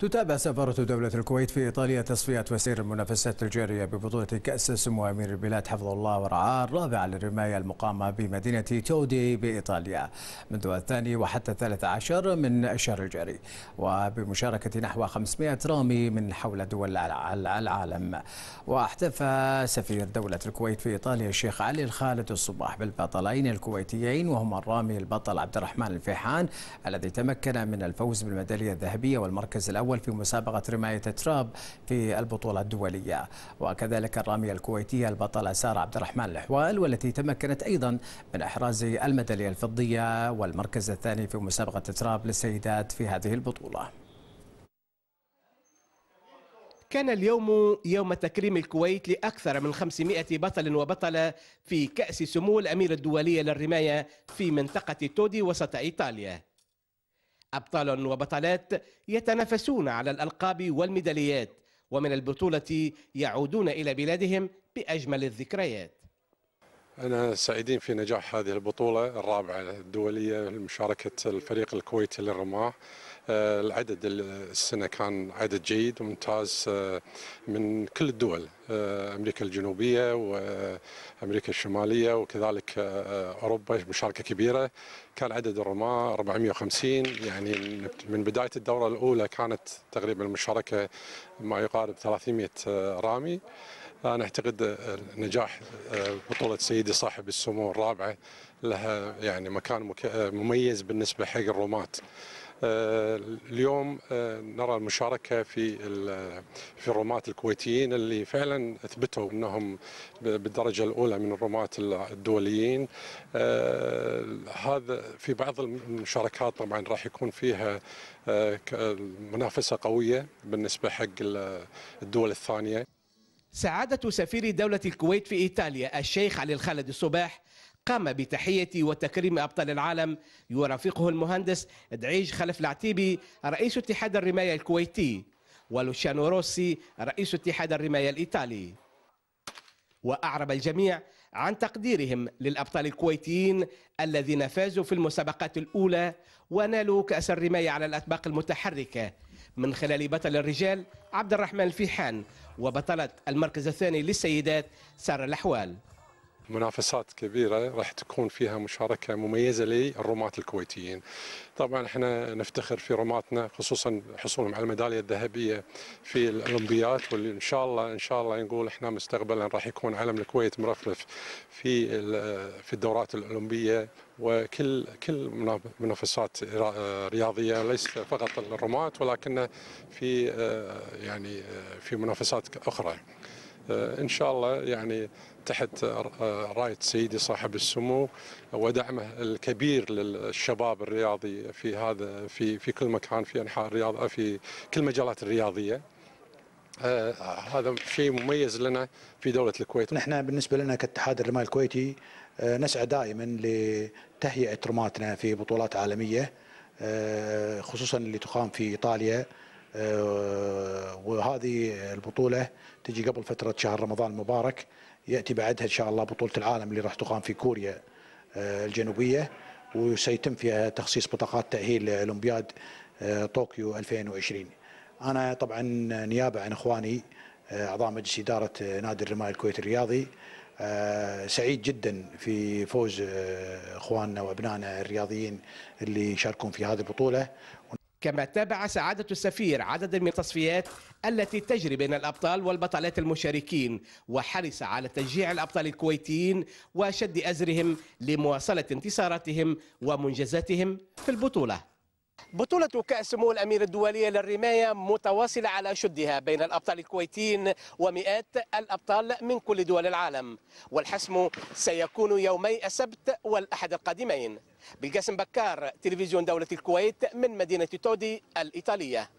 تتابع سفارة دولة الكويت في إيطاليا تصفية وسير المنافسات الجارية ببطولة كأس سمو أمير البلاد حفظه الله ورعاه الرابعة للرماية المقامة بمدينة تودي بإيطاليا منذ الثاني وحتى الثالث عشر من الشهر الجاري وبمشاركة نحو 500 رامي من حول دول العالم واحتفى سفير دولة الكويت في إيطاليا الشيخ علي الخالد الصباح بالبطلين الكويتيين وهما الرامي البطل عبد الرحمن الفيحان الذي تمكن من الفوز بالميدالية الذهبية والمركز الأول الأول في مسابقة رماية التراب في البطولة الدولية وكذلك الرامية الكويتية البطلة سارة عبد الرحمن الحوال والتي تمكنت أيضا من إحراز الميدالية الفضية والمركز الثاني في مسابقة التراب للسيدات في هذه البطولة كان اليوم يوم تكريم الكويت لأكثر من 500 بطل وبطلة في كأس سمو الأمير الدولية للرماية في منطقة تودي وسط إيطاليا أبطال وبطلات يتنافسون على الألقاب والميداليات ومن البطولة يعودون إلى بلادهم بأجمل الذكريات أنا سعيدين في نجاح هذه البطولة الرابعة الدولية لمشاركة الفريق الكويتي للرماح آه، العدد السنه كان عدد جيد وممتاز آه، من كل الدول آه، امريكا الجنوبيه وامريكا الشماليه وكذلك اوروبا مشاركه كبيره كان عدد الرماة 450 يعني من بدايه الدوره الاولى كانت تقريبا المشاركه ما يقارب 300 رامي انا اعتقد نجاح بطوله سيدي صاحب السمو الرابعه لها يعني مكان مميز بالنسبه حق الرومات اليوم آه، نرى المشاركه في في الرماة الكويتيين اللي فعلا اثبتوا انهم بالدرجه الاولى من الرماة الدوليين آه، هذا في بعض المشاركات طبعا راح يكون فيها آه، منافسه قويه بالنسبه حق الدول الثانيه سعادة سفير دولة الكويت في إيطاليا الشيخ علي الخالد الصباح قام بتحية وتكريم أبطال العالم يرافقه المهندس دعيج خلف العتيبي رئيس اتحاد الرماية الكويتي ولوشانو روسي رئيس اتحاد الرماية الإيطالي وأعرب الجميع عن تقديرهم للأبطال الكويتيين الذين فازوا في المسابقات الأولى ونالوا كأس الرماية على الأطباق المتحركة من خلال بطل الرجال عبد الرحمن الفيحان وبطلة المركز الثاني للسيدات سارة الأحوال منافسات كبيرة راح تكون فيها مشاركة مميزة للرماة الكويتيين طبعا احنا نفتخر في رماتنا خصوصا حصولهم على الميدالية الذهبية في الأولمبيات واللي إن شاء الله إن شاء الله نقول احنا مستقبلا راح يكون علم الكويت مرفرف في في الدورات الأولمبية وكل كل منافسات رياضيه ليس فقط الرومات ولكن في يعني في منافسات اخرى. آه، ان شاء الله يعني تحت آه، آه، رايه سيدي صاحب السمو ودعمه الكبير للشباب الرياضي في هذا في في كل مكان في انحاء الرياض في كل مجالات الرياضيه هذا شيء مميز لنا في دوله الكويت نحن بالنسبه لنا كاتحاد الرمال الكويتي نسعى دائما لتهيئه رماتنا في بطولات عالميه خصوصا اللي تقام في ايطاليا آه، وهذه البطولة تجي قبل فترة شهر رمضان المبارك يأتي بعدها إن شاء الله بطولة العالم اللي راح تقام في كوريا آه، الجنوبية وسيتم فيها تخصيص بطاقات تأهيل أولمبياد آه، طوكيو 2020 أنا طبعا نيابة عن إخواني أعضاء مجلس إدارة نادي الرماية الكويت الرياضي سعيد جدا في فوز اخواننا وابنائنا الرياضيين اللي شاركون في هذه البطوله كما تابع سعادة السفير عدد من التصفيات التي تجري بين الأبطال والبطلات المشاركين وحرص على تشجيع الأبطال الكويتيين وشد أزرهم لمواصلة انتصاراتهم ومنجزاتهم في البطولة بطولة كأس سمو الأمير الدولية للرماية متواصلة على شدها بين الأبطال الكويتيين ومئات الأبطال من كل دول العالم والحسم سيكون يومي السبت والأحد القادمين بالقاسم بكار تلفزيون دولة الكويت من مدينة تودي الإيطالية